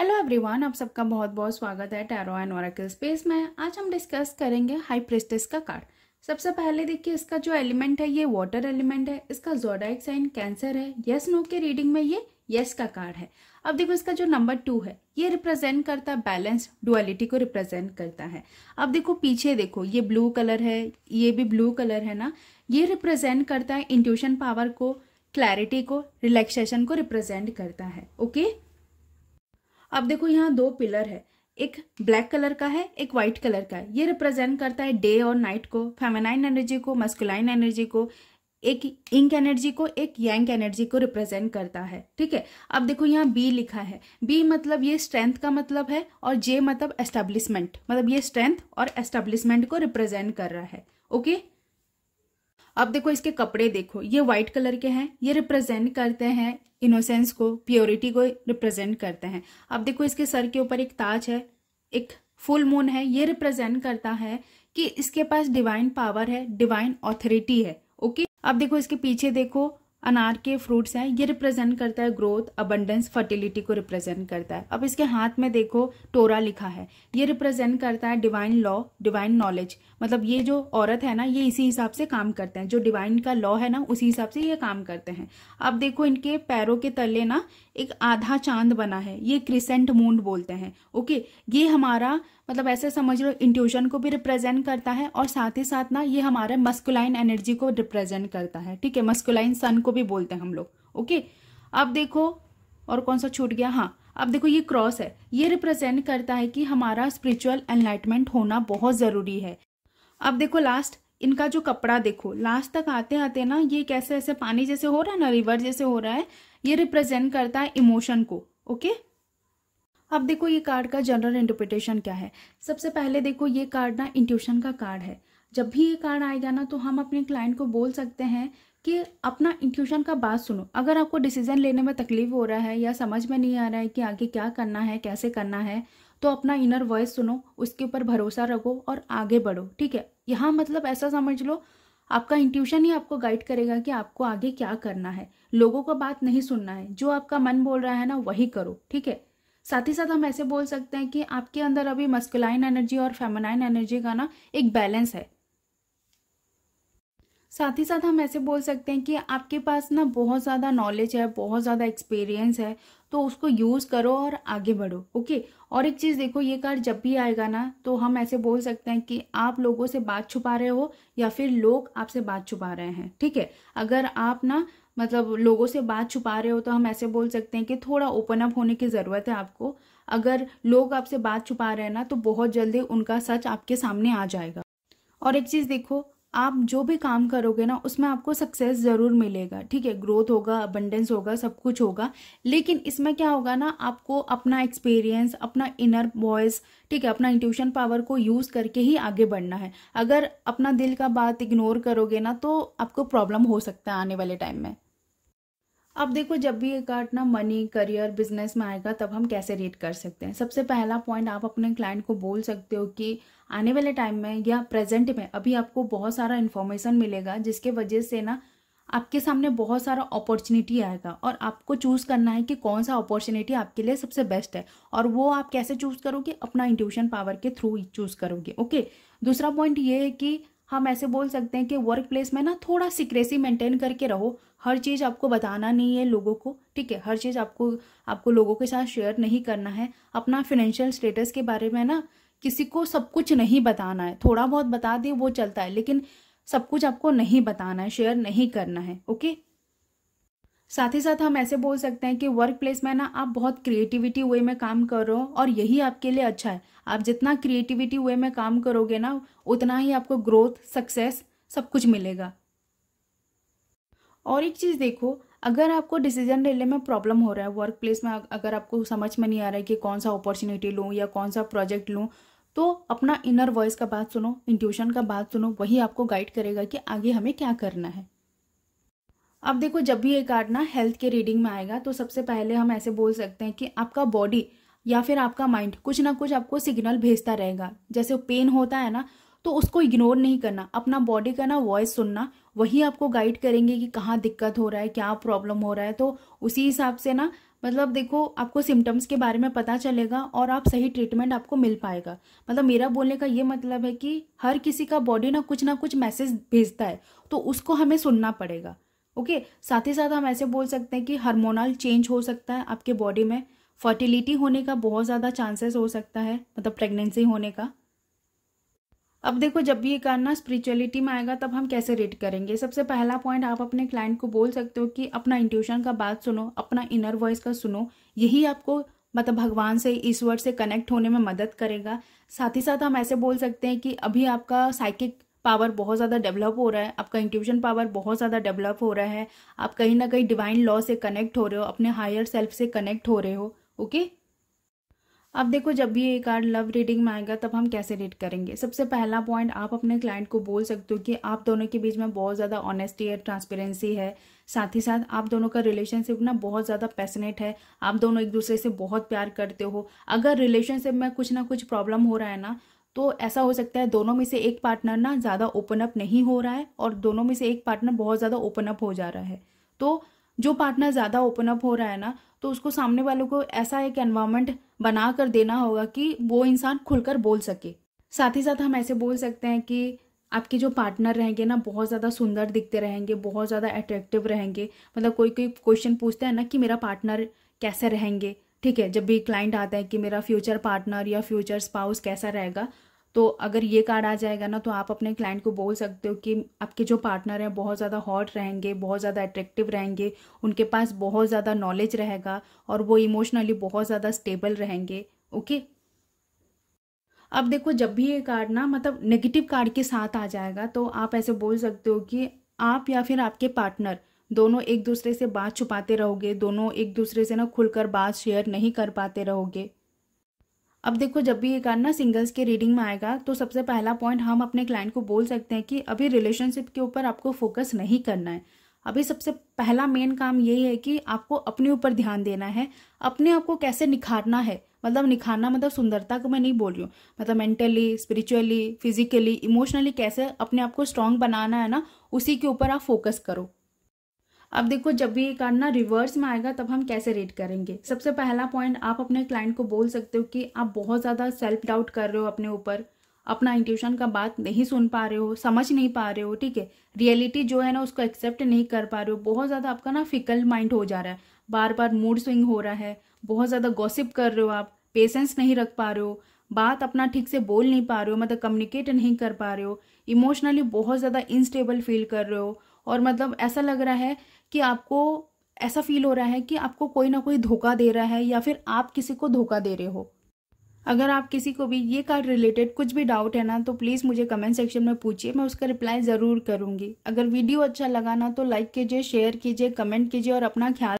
Hello everyone आप सबका बहुत बहुत स्वागत है टैरो एंड ओरेकल स्पेस में आज हम डिस्कस करेंगे हाई प्रेस्टिस का कार्ड सबसे पहले देखिए इसका जो एलिमेंट है ये वाटर एलिमेंट है इसका जोडाइक साइन कैंसर है यस नो के रीडिंग में ये यस का कार्ड है अब देखो इसका जो नंबर टू है ये रिप्रेजेंट करता है बैलेंस डुअलिटी को रिप्रेजेंट करता है अब देखो पीछे देखो ये ब्लू कलर है ये भी ब्लू कलर है ना ये रिप्रेजेंट करता है इंट्यूशन पावर को क्लैरिटी को रिलैक्सेशन को रिप्रेजेंट करता है ओके okay? अब देखो यहाँ दो पिलर है एक ब्लैक कलर का है एक व्हाइट कलर का है ये रिप्रेजेंट करता है डे और नाइट को फेमेनाइन एनर्जी को मस्कुलाइन एनर्जी को एक इंक एनर्जी को एक यंग एनर्जी को रिप्रेजेंट करता है ठीक है अब देखो यहाँ बी लिखा है बी मतलब ये स्ट्रेंथ का मतलब है और जे मतलब एस्टेब्लिशमेंट मतलब ये स्ट्रेंथ और एस्टेब्लिशमेंट को रिप्रेजेंट कर रहा है ओके okay? अब देखो इसके कपड़े देखो ये व्हाइट कलर के हैं ये रिप्रेजेंट करते हैं इनोसेंस को प्योरिटी को रिप्रेजेंट करते हैं अब देखो इसके सर के ऊपर एक ताज है एक फुल मून है ये रिप्रेजेंट करता है कि इसके पास डिवाइन पावर है डिवाइन ऑथोरिटी है ओके अब देखो इसके पीछे देखो अनार के फ्रूट्स हैं ये रिप्रेजेंट करता है ग्रोथ अबंडेंस फर्टिलिटी को रिप्रेजेंट करता है अब इसके हाथ में देखो टोरा लिखा है ये रिप्रेजेंट करता है डिवाइन लॉ डिवाइन नॉलेज मतलब ये जो औरत है ना ये इसी हिसाब से काम करते हैं जो डिवाइन का लॉ है ना उसी हिसाब से ये काम करते हैं अब देखो इनके पैरों के तले ना एक आधा चांद बना है ये क्रिसेंट मून बोलते हैं ओके ये हमारा मतलब ऐसे समझ लो इंट्यूशन को भी रिप्रेजेंट करता है और साथ ही साथ ना ये हमारे मस्कुलाइन एनर्जी को रिप्रेजेंट करता है ठीक है मस्कुलाइन सन को भी बोलते हैं हम लोग ओके अब देखो और कौन सा छूट गया हाँ अब देखो ये क्रॉस है ये रिप्रेजेंट करता है कि हमारा स्पिरिचुअल एनलाइटमेंट होना बहुत ज़रूरी है अब देखो लास्ट इनका जो कपड़ा देखो लास्ट तक आते आते ना ये कैसे ऐसे पानी जैसे हो रहा है ना रिवर जैसे हो रहा है ये रिप्रेजेंट करता है इमोशन को ओके अब देखो ये कार्ड का जनरल इंटरप्रिटेशन क्या है सबसे पहले देखो ये कार्ड ना इंट्यूशन का कार्ड है जब भी ये कार्ड आएगा ना तो हम अपने क्लाइंट को बोल सकते हैं कि अपना इंट्यूशन का बात सुनो अगर आपको डिसीज़न लेने में तकलीफ हो रहा है या समझ में नहीं आ रहा है कि आगे क्या करना है कैसे करना है तो अपना इनर वॉइस सुनो उसके ऊपर भरोसा रखो और आगे बढ़ो ठीक है यहाँ मतलब ऐसा समझ लो आपका इंट्यूशन ही आपको गाइड करेगा कि आपको आगे क्या करना है लोगों का बात नहीं सुनना है जो आपका मन बोल रहा है ना वही करो ठीक है साथ ही साथ हम ऐसे बोल सकते हैं कि आपके अंदर अभी मस्कुलाइन एनर्जी और फेमोनाइन एनर्जी का ना एक बैलेंस है साथ ही साथ हम ऐसे बोल सकते हैं कि आपके पास ना बहुत ज़्यादा नॉलेज है बहुत ज़्यादा एक्सपीरियंस है तो उसको यूज़ करो और आगे बढ़ो ओके और एक चीज़ देखो ये कार्ड जब भी आएगा ना तो हम ऐसे बोल सकते हैं कि आप लोगों से बात छुपा रहे हो या फिर लोग आपसे बात छुपा रहे हैं ठीक है अगर आप ना मतलब लोगों से बात छुपा रहे हो तो हम ऐसे बोल सकते हैं कि थोड़ा ओपन अप होने की ज़रूरत है आपको अगर लोग आपसे बात छुपा रहे हैं ना तो बहुत जल्दी उनका सच आपके सामने आ जाएगा और एक चीज़ देखो आप जो भी काम करोगे ना उसमें आपको सक्सेस ज़रूर मिलेगा ठीक है ग्रोथ होगा अबंडेंस होगा सब कुछ होगा लेकिन इसमें क्या होगा ना आपको अपना एक्सपीरियंस अपना इनर वॉइस ठीक है अपना इंट्यूशन पावर को यूज़ करके ही आगे बढ़ना है अगर अपना दिल का बात इग्नोर करोगे ना तो आपको प्रॉब्लम हो सकता है आने वाले टाइम में अब देखो जब भी ये कार्ड ना मनी करियर बिजनेस में आएगा तब हम कैसे रीड कर सकते हैं सबसे पहला पॉइंट आप अपने क्लाइंट को बोल सकते हो कि आने वाले टाइम में या प्रेजेंट में अभी आपको बहुत सारा इन्फॉर्मेशन मिलेगा जिसके वजह से ना आपके सामने बहुत सारा अपॉर्चुनिटी आएगा और आपको चूज़ करना है कि कौन सा अपॉर्चुनिटी आपके लिए सबसे बेस्ट है और वो आप कैसे चूज़ करोगे अपना इंट्यूशन पावर के थ्रू चूज़ करोगे ओके दूसरा पॉइंट ये है कि हम ऐसे बोल सकते हैं कि वर्क प्लेस में ना थोड़ा सिक्रेसी मेंटेन करके रहो हर चीज़ आपको बताना नहीं है लोगों को ठीक है हर चीज़ आपको आपको लोगों के साथ शेयर नहीं करना है अपना फिनेंशियल स्टेटस के बारे में ना किसी को सब कुछ नहीं बताना है थोड़ा बहुत बता दे वो चलता है लेकिन सब कुछ आपको नहीं बताना है शेयर नहीं करना है ओके साथ ही साथ हम ऐसे बोल सकते हैं कि वर्क प्लेस में ना आप बहुत क्रिएटिविटी वे में काम कर रहे हो और यही आपके लिए अच्छा है आप जितना क्रिएटिविटी वे में काम करोगे ना उतना ही आपको ग्रोथ सक्सेस सब कुछ मिलेगा और एक चीज़ देखो अगर आपको डिसीजन लेने में प्रॉब्लम हो रहा है वर्क प्लेस में अगर आपको समझ में नहीं आ रहा है कि कौन सा अपॉर्चुनिटी लूँ या कौन सा प्रोजेक्ट लूँ तो अपना इनर वॉइस का बात सुनो इंट्यूशन का बात सुनो वही आपको गाइड करेगा कि आगे हमें क्या करना है अब देखो जब भी ये कार्ड ना हेल्थ के रीडिंग में आएगा तो सबसे पहले हम ऐसे बोल सकते हैं कि आपका बॉडी या फिर आपका माइंड कुछ ना कुछ आपको सिग्नल भेजता रहेगा जैसे पेन होता है ना तो उसको इग्नोर नहीं करना अपना बॉडी का ना वॉइस सुनना वही आपको गाइड करेंगे कि कहाँ दिक्कत हो रहा है क्या प्रॉब्लम हो रहा है तो उसी हिसाब से ना मतलब देखो आपको सिम्टम्स के बारे में पता चलेगा और आप सही ट्रीटमेंट आपको मिल पाएगा मतलब मेरा बोलने का ये मतलब है कि हर किसी का बॉडी ना कुछ ना कुछ मैसेज भेजता है तो उसको हमें सुनना पड़ेगा ओके साथ ही साथ हम ऐसे बोल सकते हैं कि हार्मोनल चेंज हो सकता है आपके बॉडी में फर्टिलिटी होने का बहुत ज़्यादा चांसेस हो सकता है मतलब प्रेगनेंसी होने का अब देखो जब भी ये करना स्पिरिचुअलिटी में आएगा तब हम कैसे रेट करेंगे सबसे पहला पॉइंट आप अपने क्लाइंट को बोल सकते हो कि अपना इंट्यूशन का बात सुनो अपना इनर वॉइस का सुनो यही आपको मतलब भगवान से ईश्वर से कनेक्ट होने में मदद करेगा साथ ही साथ हम ऐसे बोल सकते हैं कि अभी आपका साइकिक पावर बहुत ज़्यादा डेवलप हो रहा है आपका इंट्यूशन पावर बहुत ज़्यादा डेवलप हो रहा है आप कहीं ना कहीं डिवाइन लॉ से कनेक्ट हो रहे हो अपने हायर सेल्फ से कनेक्ट हो रहे हो ओके अब देखो जब भी ये कार्ड लव रीडिंग में आएगा तब हम कैसे रीड करेंगे सबसे पहला पॉइंट आप अपने क्लाइंट को बोल सकते हो कि आप दोनों के बीच में बहुत ज़्यादा ऑनेस्टी है ट्रांसपेरेंसी है साथ ही साथ आप दोनों का रिलेशनशिप ना बहुत ज़्यादा पैसनेट है आप दोनों एक दूसरे से बहुत प्यार करते हो अगर रिलेशनशिप में कुछ ना कुछ प्रॉब्लम हो रहा है ना तो ऐसा हो सकता है दोनों में से एक पार्टनर ना ज़्यादा ओपन अप नहीं हो रहा है और दोनों में से एक पार्टनर बहुत ज़्यादा ओपन अप हो जा रहा है तो जो पार्टनर ज़्यादा ओपन अप हो रहा है ना तो उसको सामने वालों को ऐसा एक एनवायरमेंट बना कर देना होगा कि वो इंसान खुलकर बोल सके साथ ही साथ हम ऐसे बोल सकते हैं कि आपके जो पार्टनर रहेंगे ना बहुत ज़्यादा सुंदर दिखते रहेंगे बहुत ज़्यादा अट्रैक्टिव रहेंगे मतलब कोई कोई क्वेश्चन पूछता है ना कि मेरा पार्टनर कैसे रहेंगे ठीक है जब भी क्लाइंट आता है कि मेरा फ्यूचर पार्टनर या फ्यूचर स्पाउस कैसा रहेगा तो अगर ये कार्ड आ जाएगा ना तो आप अपने क्लाइंट को बोल सकते हो कि आपके जो पार्टनर हैं बहुत ज़्यादा हॉट रहेंगे बहुत ज़्यादा अट्रैक्टिव रहेंगे उनके पास बहुत ज़्यादा नॉलेज रहेगा और वो इमोशनली बहुत ज़्यादा स्टेबल रहेंगे ओके अब देखो जब भी ये कार्ड ना मतलब नेगेटिव कार्ड के साथ आ जाएगा तो आप ऐसे बोल सकते हो कि आप या फिर आपके पार्टनर दोनों एक दूसरे से बात छुपाते रहोगे दोनों एक दूसरे से ना खुलकर बात शेयर नहीं कर पाते रहोगे अब देखो जब भी ये कार्ड ना सिंगल्स के रीडिंग में आएगा तो सबसे पहला पॉइंट हम अपने क्लाइंट को बोल सकते हैं कि अभी रिलेशनशिप के ऊपर आपको फोकस नहीं करना है अभी सबसे पहला मेन काम यही है कि आपको अपने ऊपर ध्यान देना है अपने आप को कैसे निखारना है मतलब निखारना मतलब सुंदरता को मैं नहीं बोल रही हूँ मतलब मेंटली स्पिरिचुअली फिजिकली इमोशनली कैसे अपने आप को स्ट्रांग बनाना है ना उसी के ऊपर आप फोकस करो अब देखो जब भी ये कार्ड ना रिवर्स में आएगा तब हम कैसे रेड करेंगे सबसे पहला पॉइंट आप अपने क्लाइंट को बोल सकते हो कि आप बहुत ज़्यादा सेल्फ डाउट कर रहे हो अपने ऊपर अपना इंट्यूशन का बात नहीं सुन पा रहे हो समझ नहीं पा रहे हो ठीक है रियलिटी जो है ना उसको एक्सेप्ट नहीं कर पा रहे हो बहुत ज़्यादा आपका ना फिकल माइंड हो जा रहा है बार बार मूड स्विंग हो रहा है बहुत ज़्यादा गॉसिप कर रहे हो आप पेशेंस नहीं रख पा रहे हो बात अपना ठीक से बोल नहीं पा रहे हो मतलब कम्युनिकेट नहीं कर पा रहे हो इमोशनली बहुत ज़्यादा इंस्टेबल फील कर रहे हो और मतलब ऐसा लग रहा है कि आपको ऐसा फील हो रहा है कि आपको कोई ना कोई धोखा दे रहा है या फिर आप किसी को धोखा दे रहे हो अगर आप किसी को भी ये कार्ड रिलेटेड कुछ भी डाउट है ना तो प्लीज़ मुझे कमेंट सेक्शन में पूछिए मैं उसका रिप्लाई ज़रूर करूँगी अगर वीडियो अच्छा लगा ना तो लाइक कीजिए शेयर कीजिए कमेंट कीजिए और अपना ख्याल